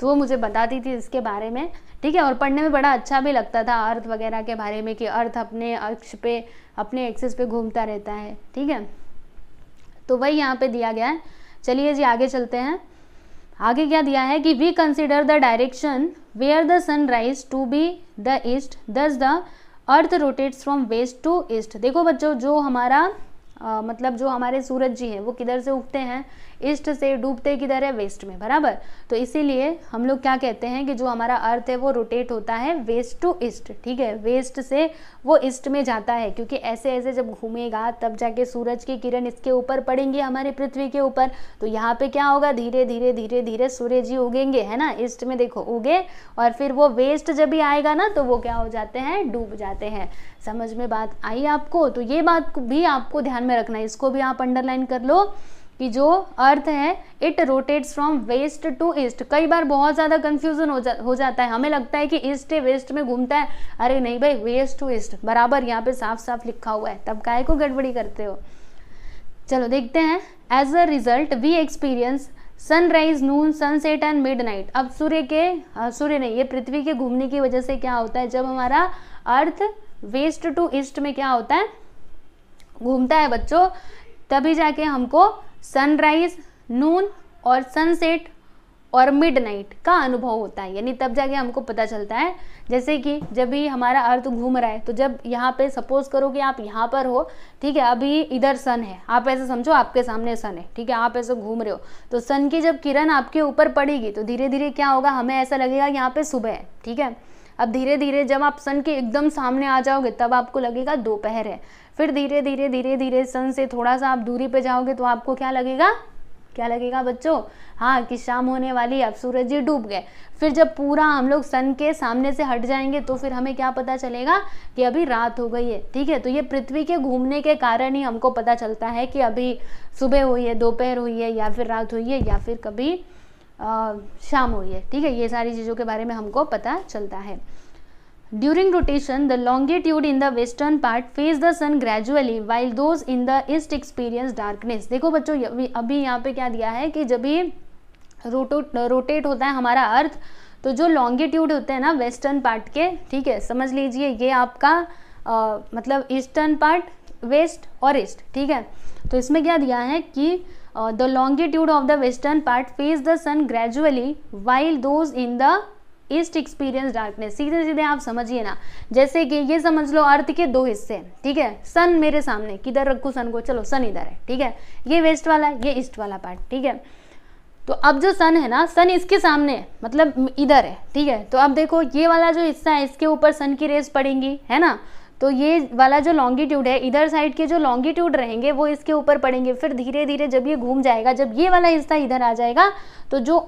तो वो मुझे बताती थी इसके बारे में ठीक है और पढ़ने में बड़ा अच्छा भी लगता था अर्थ वगैरह के बारे में कि अर्थ अपने अक्ष पे अपने एक्सेस पे घूमता रहता है ठीक है तो वही यहाँ पे दिया गया है चलिए जी आगे चलते हैं आगे क्या दिया है कि we consider the direction where the sun rise to be the east thus the earth rotates from west to east देखो बच्चों जो हमारा आ, मतलब जो हमारे सूरज जी हैं वो किधर से उगते हैं ईस्ट से डूबते किधर है वेस्ट में बराबर तो इसीलिए हम लोग क्या कहते हैं कि जो हमारा अर्थ है वो रोटेट होता है वेस्ट टू ईस्ट ठीक है वेस्ट से वो ईस्ट में जाता है क्योंकि ऐसे ऐसे जब घूमेगा तब जाके सूरज की किरण इसके ऊपर पड़ेंगी हमारे पृथ्वी के ऊपर तो यहाँ पे क्या होगा धीरे धीरे धीरे धीरे सूर्य जी उगेंगे है ना ईस्ट में देखो उगे और फिर वो वेस्ट जब भी आएगा ना तो वो क्या हो जाते हैं डूब जाते हैं समझ में बात आई आपको तो ये बात भी आपको ध्यान में रखना है इसको भी आप अंडरलाइन कर लो कि जो अर्थ है it rotates from west to east कई बार बहुत ज़्यादा कन्फ्यूजन हो, जा, हो जाता है हमें लगता है कि ईस्ट वेस्ट में घूमता है अरे नहीं भाई वेस्ट टू ईस्ट बराबर यहाँ पे साफ साफ लिखा हुआ है तब काय को गड़बड़ी करते हो चलो देखते हैं as a result we experience sunrise noon sunset and night अब सूर्य के सूर्य नहीं ये पृथ्वी के घूमने की वजह से क्या होता है जब हमारा अर्थ वेस्ट टू ईस्ट में क्या होता है घूमता है बच्चों तभी जाके हमको सनराइज नून और सनसेट और मिडनाइट का अनुभव होता है यानी तब जाके हमको पता चलता है जैसे कि जब भी हमारा अर्थ घूम रहा है तो जब यहाँ पे सपोज करो कि आप यहाँ पर हो ठीक है अभी इधर सन है आप ऐसे समझो आपके सामने सन है ठीक है आप ऐसे घूम रहे हो तो सन की जब किरण आपके ऊपर पड़ेगी तो धीरे धीरे क्या होगा हमें ऐसा लगेगा यहाँ पे सुबह है ठीक है अब धीरे धीरे जब आप सन के एकदम सामने आ जाओगे तब आपको लगेगा दोपहर है फिर धीरे धीरे धीरे धीरे सन से थोड़ा सा आप दूरी पे जाओगे तो आपको क्या लगेगा क्या लगेगा बच्चों हाँ कि शाम होने वाली अब सूरज जी डूब गए फिर जब पूरा हम लोग सन के सामने से हट जाएंगे तो फिर हमें क्या पता चलेगा कि अभी रात हो गई है ठीक है तो ये पृथ्वी के घूमने के कारण ही हमको पता चलता है कि अभी सुबह हुई है दोपहर हुई है या फिर रात हुई है या फिर कभी आ, शाम हुई है ठीक है ये सारी चीज़ों के बारे में हमको पता चलता है During rotation, the longitude in the western part face the sun gradually, while those in the east experience darkness. देखो बच्चों अभी यहाँ पे क्या दिया है कि जब ये रोटेट होता है हमारा अर्थ तो जो लॉन्गिट्यूड होते हैं ना वेस्टर्न पार्ट के ठीक है समझ लीजिए ये आपका आ, मतलब ईस्टर्न पार्ट वेस्ट और ईस्ट ठीक है तो इसमें क्या दिया है कि the longitude of the western part face the sun gradually while those in the east experience darkness सीधे सीधे आप समझिए ना जैसे कि ये समझ लो अर्थ के दो हिस्से हैं ठीक है सन मेरे सामने किधर रखू सन को चलो सन इधर है ठीक है ये वेस्ट वाला ये ईस्ट वाला पार्ट ठीक है तो अब जो सन है ना सन इसके सामने है मतलब इधर है ठीक है तो अब देखो ये वाला जो हिस्सा है इसके ऊपर सन की रेस पड़ेंगी है ना तो ये वाला जो लॉन्गिट्यूड है इधर साइड के जो लॉन्गिट्यूड रहेंगे वो इसके ऊपर पड़ेंगे फिर धीरे धीरे जब ये घूम जाएगा जब ये वाला हिस्सा इधर आ जाएगा तो जो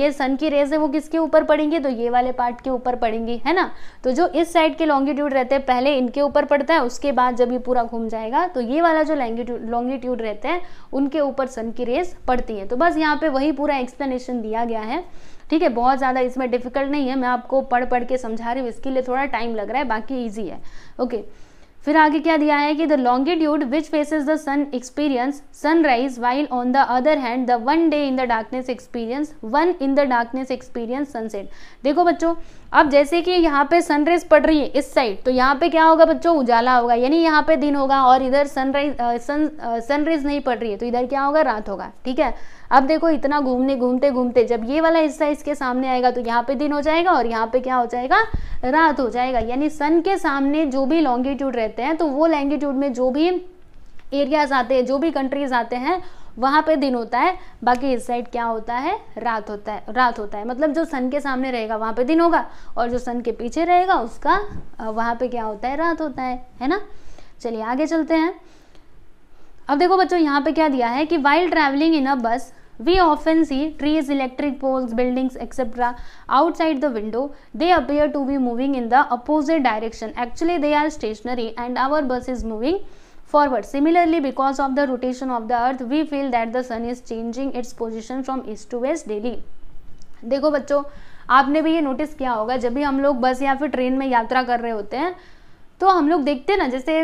ये सन की रेज है वो किसके ऊपर पड़ेंगे तो ये वाले पार्ट के ऊपर पड़ेंगी है ना तो जो इस साइड के लॉन्गिट्यूड रहते हैं पहले इनके ऊपर पड़ता है उसके बाद जब ये पूरा घूम जाएगा तो ये वाला जो लॉन्गिट्यूड लॉन्गिट्यूड रहते हैं उनके ऊपर सन की रेज पड़ती है तो बस यहाँ पर वही पूरा एक्सप्लेनेशन दिया गया है ठीक है बहुत ज़्यादा इसमें डिफिकल्ट नहीं है मैं आपको पढ़ पढ़ के समझा रही हूँ इसके लिए थोड़ा टाइम लग रहा है बाकी ईजी है ओके फिर आगे क्या दिया है कि the longitude which faces the sun experience sunrise while on the other hand the one day in the darkness experience one in the darkness experience sunset देखो बच्चों अब जैसे कि यहाँ पे सनराइज पड़ रही है इस साइड तो यहाँ पे क्या होगा बच्चों उजाला होगा यानी यहाँ पे दिन होगा और इधर सनराइज सन सनराइज नहीं पड़ रही है तो इधर क्या होगा रात होगा ठीक है अब देखो इतना घूमने घूमते घूमते जब ये वाला हिस्सा इसके सामने आएगा तो यहाँ पे दिन हो जाएगा और यहाँ पे क्या हो जाएगा रात हो जाएगा यानी सन के सामने जो भी लॉन्गिट्यूड रहते हैं तो वो लॉन्गिट्यूड में जो भी एरियाज आते हैं जो भी कंट्रीज आते हैं वहाँ पे दिन होता है बाकी इस साइड क्या होता है रात होता है रात होता है मतलब जो सन के सामने रहेगा वहाँ पे दिन होगा और जो सन के पीछे रहेगा उसका वहाँ पे क्या होता है रात होता है है ना चलिए आगे चलते हैं अब देखो बच्चों यहाँ पे क्या दिया है कि वाइल्ड ट्रैवलिंग इन अ बस We often see trees, electric poles, buildings, etc. outside the window. They appear to be moving in the opposite direction. Actually, they are stationary and our bus is moving forward. Similarly, because of the rotation of the earth, we feel that the sun is changing its position from east to west daily. देखो बच्चों आपने भी ये notice किया होगा जब भी हम लोग बस या फिर ट्रेन में यात्रा कर रहे होते हैं तो हम लोग देखते हैं ना जैसे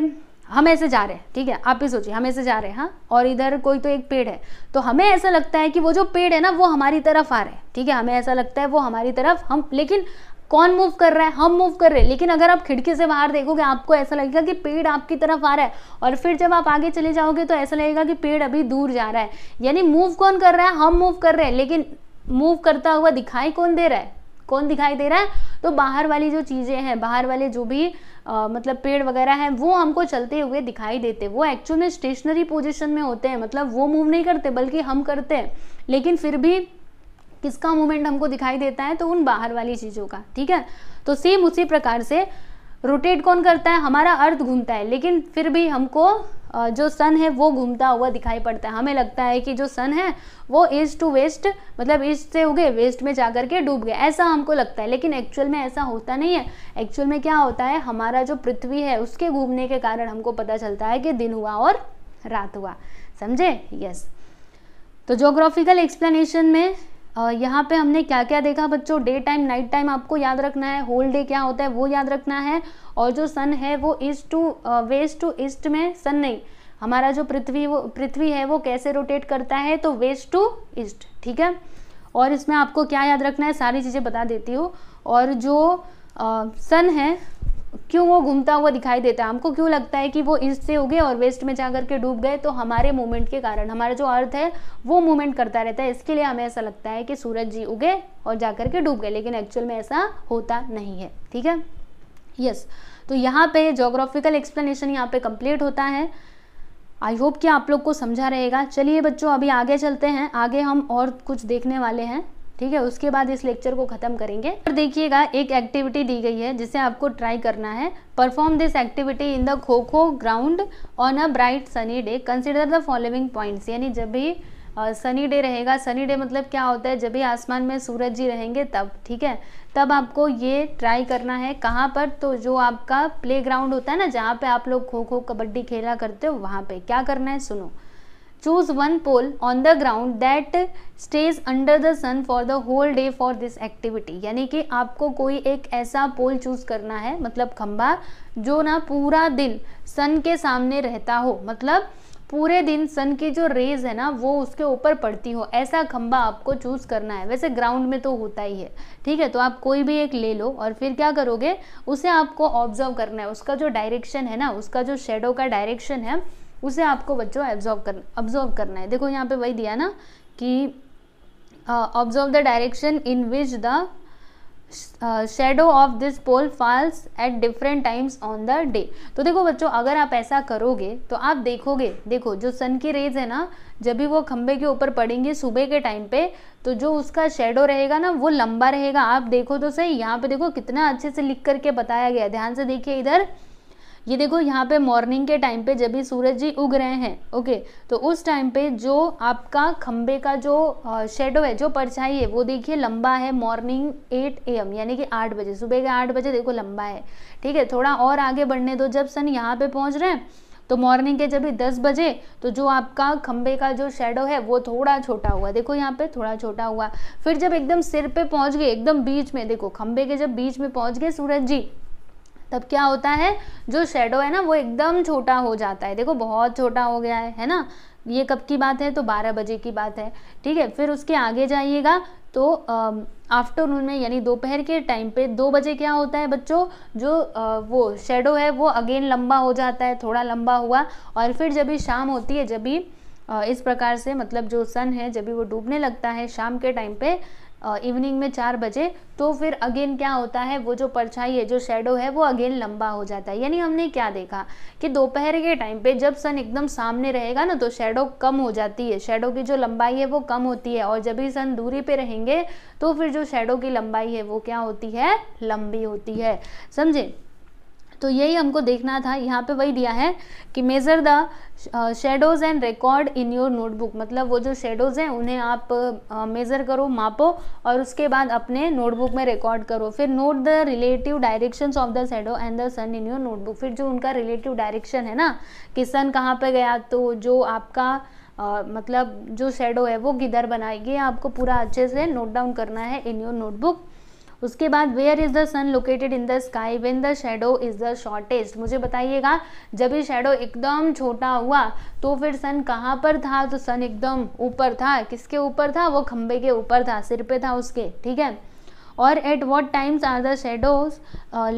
हम ऐसे जा रहे हैं ठीक है आप भी सोचिए हम ऐसे जा रहे हैं हाँ और इधर कोई तो एक पेड़ है तो हमें ऐसा लगता है कि वो जो पेड़ है ना वो हमारी तरफ आ रहा है ठीक है हमें ऐसा लगता है वो हमारी तरफ हम लेकिन कौन मूव कर रहा है हम मूव कर रहे हैं लेकिन अगर आप खिड़की से बाहर देखोगे आपको ऐसा लगेगा कि पेड़ आपकी तरफ आ रहा है और फिर जब आप आगे चले जाओगे तो ऐसा लगेगा कि पेड़ अभी दूर जा रहा है यानी मूव कौन कर रहा है हम मूव कर रहे हैं लेकिन मूव करता हुआ दिखाई कौन दे रहा है कौन दिखाई दे रहा है तो बाहर वाली जो चीज़ें हैं बाहर वाले जो भी आ, मतलब पेड़ वगैरह हैं वो हमको चलते हुए दिखाई देते वो एक्चुअल में स्टेशनरी पोजिशन में होते हैं मतलब वो मूव नहीं करते बल्कि हम करते हैं लेकिन फिर भी किसका मूवमेंट हमको दिखाई देता है तो उन बाहर वाली चीज़ों का ठीक है तो सेम उसी प्रकार से रोटेट कौन करता है हमारा अर्थ घूमता है लेकिन फिर भी हमको जो सन है वो घूमता हुआ दिखाई पड़ता है हमें लगता है कि जो सन है वो ईस्ट टू वेस्ट मतलब ईस्ट से उगे वेस्ट में जा के डूब गए ऐसा हमको लगता है लेकिन एक्चुअल में ऐसा होता नहीं है एक्चुअल में क्या होता है हमारा जो पृथ्वी है उसके घूमने के कारण हमको पता चलता है कि दिन हुआ और रात हुआ समझे यस yes. तो जोग्राफिकल एक्सप्लेनेशन में यहाँ पे हमने क्या क्या देखा बच्चों डे टाइम नाइट टाइम आपको याद रखना है होल डे क्या होता है वो याद रखना है और जो सन है वो east to west to east में सन नहीं हमारा जो पृथ्वी वो पृथ्वी है वो कैसे रोटेट करता है तो वेस्ट टू ईस्ट ठीक है और इसमें आपको क्या याद रखना है सारी चीज़ें बता देती हूँ और जो सन है क्यों वो घूमता हुआ दिखाई देता है हमको क्यों लगता है कि वो ईस्ट से हो गए और वेस्ट में जाकर के डूब गए तो हमारे मूवमेंट के कारण हमारा जो अर्थ है वो मूवमेंट करता रहता है इसके लिए हमें ऐसा लगता है कि सूरज जी उगे और जाकर के डूब गए लेकिन एक्चुअल में ऐसा होता नहीं है ठीक है यस yes. तो यहाँ पे जोग्राफिकल एक्सप्लेनेशन यहाँ पे कंप्लीट होता है आई होप कि आप लोग को समझा रहेगा चलिए बच्चों अभी आगे चलते हैं आगे हम और कुछ देखने वाले हैं ठीक है उसके बाद इस लेक्चर को खत्म करेंगे और देखिएगा एक एक्टिविटी दी गई है जिसे आपको ट्राई करना है perform this activity in the kho kho ground on a bright sunny day consider the following points यानी जब भी सनी डे रहेगा सनी डे मतलब क्या होता है जब भी आसमान में सूरज जी रहेंगे तब ठीक है तब आपको ये ट्राई करना है कहाँ पर तो जो आपका प्ले ग्राउंड होता है ना जहाँ पे आप लोग खो खो कबड्डी खेला करते हो वहाँ पे क्या करना है सुनो choose one pole on the ground that stays under the sun for the whole day for this activity यानी कि आपको कोई एक ऐसा पोल चूज करना है मतलब खम्बा जो ना पूरा दिन सन के सामने रहता हो मतलब पूरे दिन सन की जो रेज है ना वो उसके ऊपर पड़ती हो ऐसा खम्बा आपको चूज़ करना है वैसे ग्राउंड में तो होता ही है ठीक है तो आप कोई भी एक ले लो और फिर क्या करोगे उसे आपको ऑब्जर्व करना है उसका जो डायरेक्शन है ना उसका जो शेडो का डायरेक्शन है उसे आपको बच्चों एब्जॉर्व कर ऑब्जॉर्व करना है देखो यहाँ पे वही दिया ना कि observe the direction in which the shadow of this pole falls at different times on the day तो देखो बच्चों अगर आप ऐसा करोगे तो आप देखोगे देखो जो सन की रेज है ना जब भी वो खंबे के ऊपर पड़ेंगे सुबह के टाइम पे तो जो उसका शेडो रहेगा ना वो लंबा रहेगा आप देखो तो सही यहाँ पे देखो कितना अच्छे से लिख करके बताया गया ध्यान से देखिए इधर ये देखो यहाँ पे मॉर्निंग के टाइम पे जब भी सूरज जी उग रहे हैं ओके तो उस टाइम पे जो आपका खम्बे का जो शेडो है जो परछाई है वो देखिए लंबा है मॉर्निंग एट ए एम यानी कि आठ बजे सुबह के आठ बजे देखो लंबा है ठीक है थोड़ा और आगे बढ़ने दो जब सन यहाँ पे पहुँच रहे हैं तो मॉर्निंग के जब भी दस बजे तो जो आपका खम्बे का जो शेडो है वो थोड़ा छोटा हुआ देखो यहाँ पे थोड़ा छोटा हुआ फिर जब एकदम सिर पे पहुँच गए एकदम बीच में देखो खम्बे के जब बीच में पहुँच गए सूरज जी तब क्या होता है जो शेडो है ना वो एकदम छोटा हो जाता है देखो बहुत छोटा हो गया है है ना ये कब की बात है तो 12 बजे की बात है ठीक है फिर उसके आगे जाइएगा तो आफ्टरनून में यानी दोपहर के टाइम पे दो बजे क्या होता है बच्चों जो आ, वो शेडो है वो अगेन लंबा हो जाता है थोड़ा लंबा हुआ और फिर जब भी शाम होती है जब भी इस प्रकार से मतलब जो सन है जब भी वो डूबने लगता है शाम के टाइम पे इवनिंग में चार बजे तो फिर अगेन क्या होता है वो जो परछाई है जो शेडो है वो अगेन लंबा हो जाता है यानी हमने क्या देखा कि दोपहर के टाइम पे जब सन एकदम सामने रहेगा ना तो शेडो कम हो जाती है शेडो की जो लंबाई है वो कम होती है और जब भी सन दूरी पे रहेंगे तो फिर जो शेडो की लंबाई है वो क्या होती है लंबी होती है समझे तो यही हमको देखना था यहाँ पे वही दिया है कि measure the shadows and record in your notebook मतलब वो जो शेडोज़ हैं उन्हें आप मेज़र uh, करो मापो और उसके बाद अपने नोटबुक में रिकॉर्ड करो फिर note the relative directions of the shadow and the sun in your notebook फिर जो उनका रिलेटिव डायरेक्शन है ना कि सन कहाँ पर गया तो जो आपका Uh, मतलब जो शेडो है वो किधर बनाएगी आपको पूरा अच्छे से नोट डाउन करना है इन योर नोटबुक उसके बाद where is the sun located in the sky when the shadow is the shortest मुझे बताइएगा जब ये शेडो एकदम छोटा हुआ तो फिर सन कहाँ पर था तो सन एकदम ऊपर था किसके ऊपर था वो खंबे के ऊपर था सिर पे था उसके ठीक है और at what times are the shadows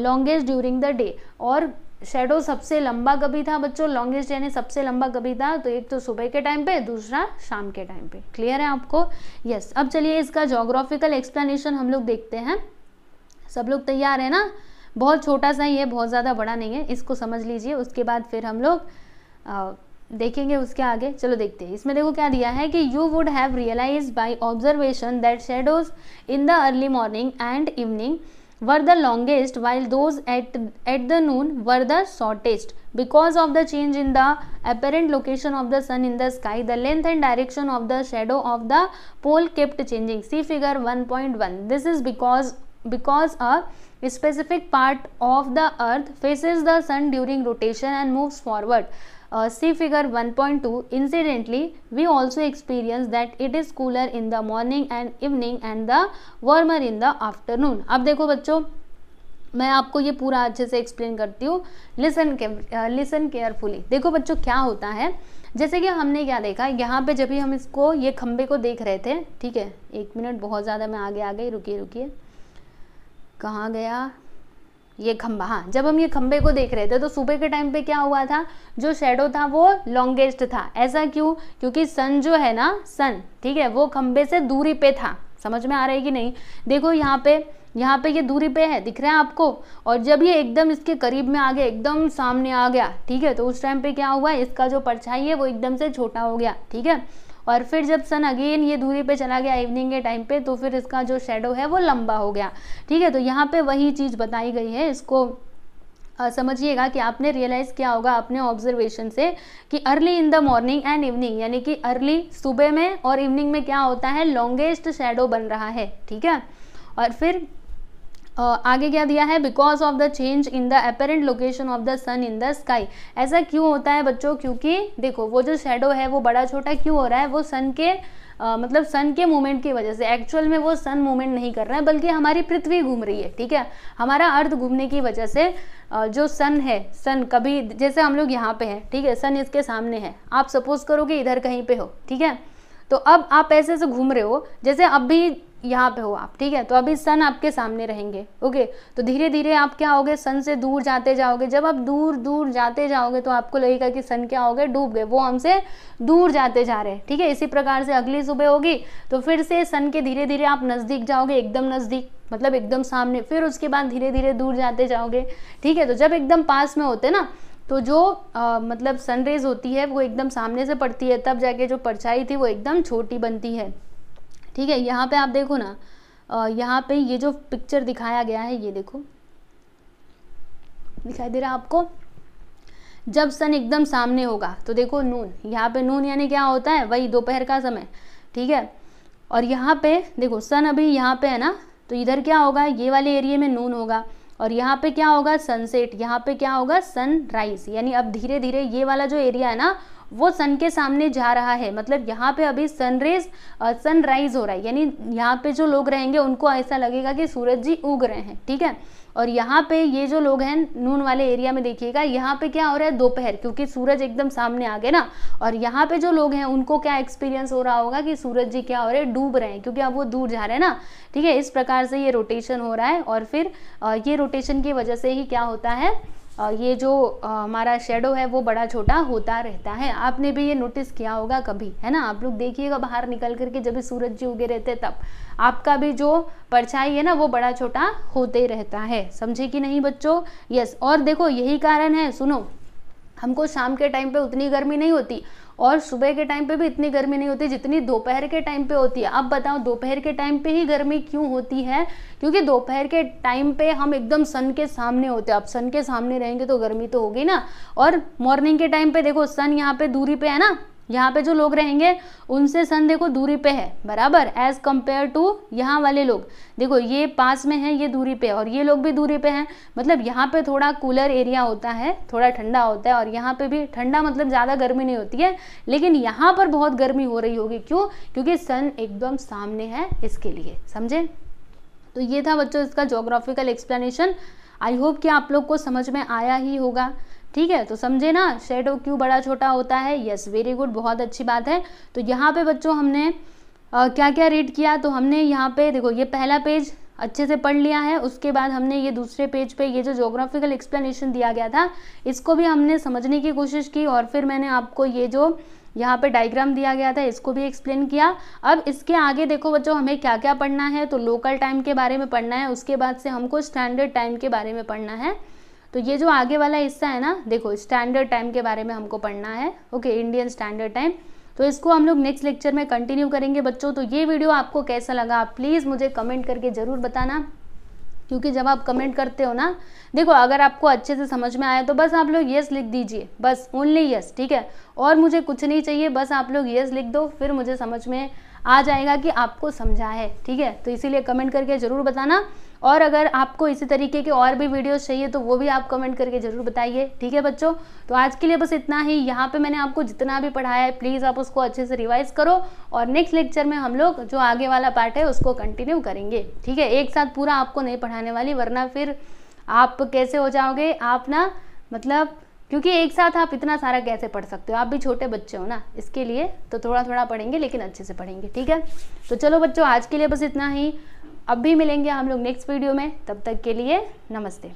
longest during the day और शेडो सबसे लंबा कभी था बच्चों लॉन्गेस्ट यानी सबसे लंबा कभी था तो एक तो सुबह के टाइम पे दूसरा शाम के टाइम पे क्लियर है आपको यस yes. अब चलिए इसका जोग्राफिकल एक्सप्लेनेशन हम लोग देखते हैं सब लोग तैयार है ना बहुत छोटा सा ही है बहुत ज़्यादा बड़ा नहीं है इसको समझ लीजिए उसके बाद फिर हम लोग देखेंगे उसके आगे चलो देखते हैं इसमें देखो क्या दिया है कि you would have realize by observation that shadows in the early morning and evening were the longest while those at at the noon were the shortest because the change in the apparent location of the sun in the sky the length and direction of the shadow of the pole kept changing see figure one point one this is because because a specific part of the earth faces the sun during rotation and moves forward uh, see figure 1.2 incidentally we also experience that it is cooler in the morning and evening and the warmer in the afternoon अब देखो बच्चों मैं आपको ये पूरा अच्छे से explain करती हूँ लिसन लिसन केयरफुली देखो बच्चों क्या होता है जैसे कि हमने क्या देखा यहाँ पे जब भी हम इसको ये खम्भे को देख रहे थे ठीक है एक मिनट बहुत ज़्यादा मैं आगे आ गई रुकिए रुकिए कहाँ गया ये खंबा हाँ जब हम ये खंबे को देख रहे थे तो सुबह के टाइम पे क्या हुआ था जो शेडो था वो लॉन्गेस्ट था ऐसा क्यों क्योंकि सन जो है ना सन ठीक है वो खंबे से दूरी पे था समझ में आ रहा है कि नहीं देखो यहाँ पे यहाँ पे ये दूरी पे है दिख रहा है आपको और जब ये एकदम इसके करीब में आ गया एकदम सामने आ गया ठीक है तो उस टाइम पे क्या हुआ इसका जो परछाई है वो एकदम से छोटा हो गया ठीक है और फिर जब सन अगेन ये दूरी पे चला गया इवनिंग के टाइम पे तो फिर इसका जो शेडो है वो लंबा हो गया ठीक है तो यहाँ पे वही चीज़ बताई गई है इसको समझिएगा कि आपने रियलाइज़ किया होगा अपने ऑब्जर्वेशन से कि early in the morning and evening यानी कि अर्ली सुबह में और इवनिंग में क्या होता है लॉन्गेस्ट शेडो बन रहा है ठीक है और फिर आगे क्या दिया है because of the change in the apparent location of the sun in the sky ऐसा क्यों होता है बच्चों क्योंकि देखो वो जो शेडो है वो बड़ा छोटा क्यों हो रहा है वो सन के Uh, मतलब सन के मूवमेंट की वजह से एक्चुअल में वो सन मूवमेंट नहीं कर रहा है बल्कि हमारी पृथ्वी घूम रही है ठीक है हमारा अर्थ घूमने की वजह से uh, जो सन है सन कभी जैसे हम लोग यहाँ पे हैं ठीक है सन इसके सामने है आप सपोज करो कि इधर कहीं पे हो ठीक है तो अब आप ऐसे से घूम रहे हो जैसे अब भी यहाँ पे हो आप ठीक है तो अभी सन आपके सामने रहेंगे ओके तो धीरे धीरे आप क्या होगे सन से दूर जाते जाओगे जब आप दूर दूर जाते जाओगे तो आपको लगेगा कि सन क्या हो गए डूब गए वो हमसे दूर जाते जा रहे हैं ठीक है इसी प्रकार से अगली सुबह होगी तो फिर से सन के धीरे धीरे आप नज़दीक जाओगे एकदम नज़दीक मतलब एकदम सामने फिर उसके बाद धीरे धीरे दूर जाते जाओगे ठीक है तो जब एकदम पास में होते ना तो जो आ, मतलब सनरेज होती है वो एकदम सामने से पड़ती है तब जाके जो परछाई थी वो एकदम छोटी बनती है ठीक है यहाँ पे आप देखो ना यहाँ पे ये जो पिक्चर दिखाया गया है ये देखो दिखाई दे रहा आपको जब सन एकदम सामने होगा तो देखो नून यहाँ पे नून यानी क्या होता है वही दोपहर का समय ठीक है और यहाँ पे देखो सन अभी यहाँ पे है ना तो इधर क्या होगा ये वाले एरिया में नून होगा और यहाँ पे क्या होगा सनसेट यहाँ पे क्या होगा सनराइज यानी अब धीरे धीरे ये वाला जो एरिया है ना वो सन के सामने जा रहा है मतलब यहाँ पे अभी सनरेज सनराइज हो रहा है यानी यहाँ पे जो लोग रहेंगे उनको ऐसा लगेगा कि सूरज जी उग रहे हैं ठीक है और यहाँ पे ये जो लोग हैं नून वाले एरिया में देखिएगा यहाँ पे क्या हो रहा है दोपहर क्योंकि सूरज एकदम सामने आ गए ना और यहाँ पे जो लोग हैं उनको क्या एक्सपीरियंस हो रहा होगा कि सूरज जी क्या हो रहे हैं डूब रहे हैं क्योंकि अब वो दूर जा रहे हैं ना ठीक है इस प्रकार से ये रोटेशन हो रहा है और फिर ये रोटेशन की वजह से ही क्या होता है ये जो हमारा शेडो है वो बड़ा छोटा होता रहता है आपने भी ये नोटिस किया होगा कभी है ना आप लोग देखिएगा बाहर निकल करके जब भी सूरज जी उगे रहते तब आपका भी जो परछाई है ना वो बड़ा छोटा होते रहता है समझे कि नहीं बच्चों यस और देखो यही कारण है सुनो हमको शाम के टाइम पे उतनी गर्मी नहीं होती और सुबह के टाइम पे भी इतनी गर्मी नहीं होती जितनी दोपहर के टाइम पे होती है अब बताओ दोपहर के टाइम पे ही गर्मी क्यों होती है क्योंकि दोपहर के टाइम पे हम एकदम सन के सामने होते हैं अब सन के सामने रहेंगे तो गर्मी तो होगी ना और मॉर्निंग के टाइम पे देखो सन यहाँ पे दूरी पे है ना यहाँ पे जो लोग रहेंगे उनसे सन देखो दूरी पे है बराबर एज कम्पेयर टू यहाँ वाले लोग देखो ये पास में है ये दूरी पे और ये लोग भी दूरी पे हैं मतलब यहाँ पे थोड़ा कूलर एरिया होता है थोड़ा ठंडा होता है और यहाँ पे भी ठंडा मतलब ज़्यादा गर्मी नहीं होती है लेकिन यहाँ पर बहुत गर्मी हो रही होगी क्यों क्योंकि सन एकदम सामने है इसके लिए समझे तो ये था बच्चों इसका जोग्राफिकल एक्सप्लेनेशन आई होप कि आप लोग को समझ में आया ही होगा ठीक है तो समझे ना शेडो क्यों बड़ा छोटा होता है यस वेरी गुड बहुत अच्छी बात है तो यहाँ पे बच्चों हमने आ, क्या क्या रीड किया तो हमने यहाँ पे देखो ये पहला पेज अच्छे से पढ़ लिया है उसके बाद हमने ये दूसरे पेज पे ये जो जोग्राफिकल एक्सप्लेनेशन दिया गया था इसको भी हमने समझने की कोशिश की और फिर मैंने आपको ये जो यहाँ पे डायग्राम दिया गया था इसको भी एक्सप्लेन किया अब इसके आगे देखो बच्चों हमें क्या क्या पढ़ना है तो लोकल टाइम के बारे में पढ़ना है उसके बाद से हमको स्टैंडर्ड टाइम के बारे में पढ़ना है तो ये जो आगे वाला हिस्सा है ना देखो स्टैंडर्ड टाइम के बारे में हमको पढ़ना है ओके इंडियन स्टैंडर्ड टाइम तो इसको हम लोग नेक्स्ट लेक्चर में कंटिन्यू करेंगे बच्चों तो ये वीडियो आपको कैसा लगा आप प्लीज़ मुझे कमेंट करके ज़रूर बताना क्योंकि जब आप कमेंट करते हो ना देखो अगर आपको अच्छे से समझ में आया तो बस आप लोग यस लिख दीजिए बस ओनली यस ठीक है और मुझे कुछ नहीं चाहिए बस आप लोग यस लिख दो फिर मुझे समझ में आ जाएगा कि आपको समझा है ठीक है तो इसीलिए कमेंट करके ज़रूर बताना और अगर आपको इसी तरीके के और भी वीडियोस चाहिए तो वो भी आप कमेंट करके ज़रूर बताइए ठीक है बच्चों तो आज के लिए बस इतना ही यहाँ पे मैंने आपको जितना भी पढ़ाया है प्लीज़ आप उसको अच्छे से रिवाइज करो और नेक्स्ट लेक्चर में हम लोग जो आगे वाला पार्ट है उसको कंटिन्यू करेंगे ठीक है एक साथ पूरा आपको नहीं पढ़ाने वाली वरना फिर आप कैसे हो जाओगे आप ना मतलब क्योंकि एक साथ आप इतना सारा कैसे पढ़ सकते हो आप भी छोटे बच्चे हो ना इसके लिए तो थोड़ा थोड़ा पढ़ेंगे लेकिन अच्छे से पढ़ेंगे ठीक है तो चलो बच्चों आज के लिए बस इतना ही अब भी मिलेंगे हम लोग नेक्स्ट वीडियो में तब तक के लिए नमस्ते